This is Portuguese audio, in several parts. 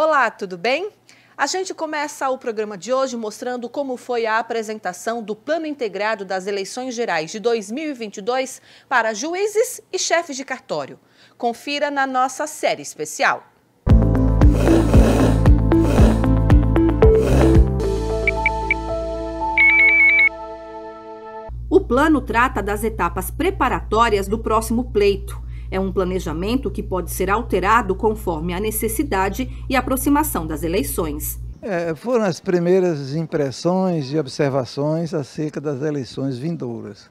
Olá, tudo bem? A gente começa o programa de hoje mostrando como foi a apresentação do Plano Integrado das Eleições Gerais de 2022 para juízes e chefes de cartório. Confira na nossa série especial. O plano trata das etapas preparatórias do próximo pleito é um planejamento que pode ser alterado conforme a necessidade e aproximação das eleições. É, foram as primeiras impressões e observações acerca das eleições vindouras.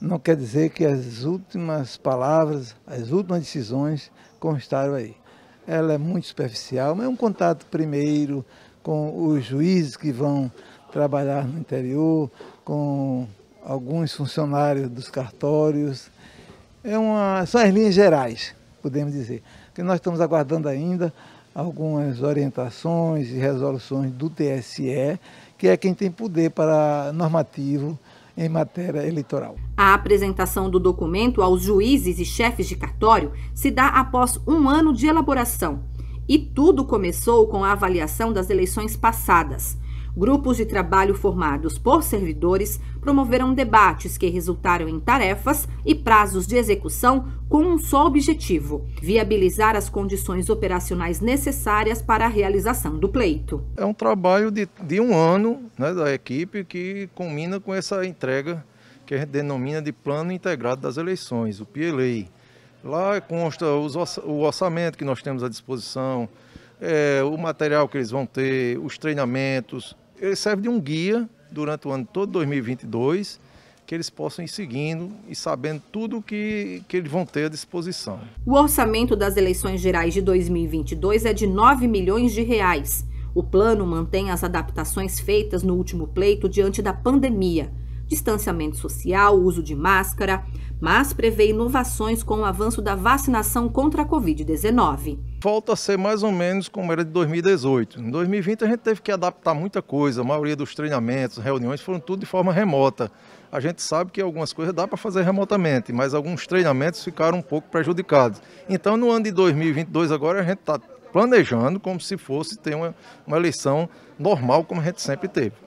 Não quer dizer que as últimas palavras, as últimas decisões constaram aí. Ela é muito superficial, mas é um contato primeiro com os juízes que vão trabalhar no interior, com alguns funcionários dos cartórios é uma, são as linhas gerais, podemos dizer. Que nós estamos aguardando ainda algumas orientações e resoluções do TSE, que é quem tem poder para normativo em matéria eleitoral. A apresentação do documento aos juízes e chefes de cartório se dá após um ano de elaboração. E tudo começou com a avaliação das eleições passadas. Grupos de trabalho formados por servidores promoveram debates que resultaram em tarefas e prazos de execução com um só objetivo: viabilizar as condições operacionais necessárias para a realização do pleito. É um trabalho de, de um ano né, da equipe que combina com essa entrega que a gente denomina de Plano Integrado das Eleições, o PLEI. Lá consta os, o orçamento que nós temos à disposição, é, o material que eles vão ter, os treinamentos. Ele serve de um guia durante o ano todo 2022 que eles possam ir seguindo e sabendo tudo que, que eles vão ter à disposição. O orçamento das eleições gerais de 2022 é de 9 milhões de reais. O plano mantém as adaptações feitas no último pleito diante da pandemia distanciamento social, uso de máscara, mas prevê inovações com o avanço da vacinação contra a Covid-19. Volta a ser mais ou menos como era de 2018. Em 2020 a gente teve que adaptar muita coisa, a maioria dos treinamentos, reuniões foram tudo de forma remota. A gente sabe que algumas coisas dá para fazer remotamente, mas alguns treinamentos ficaram um pouco prejudicados. Então no ano de 2022 agora a gente está planejando como se fosse ter uma, uma eleição normal como a gente sempre teve.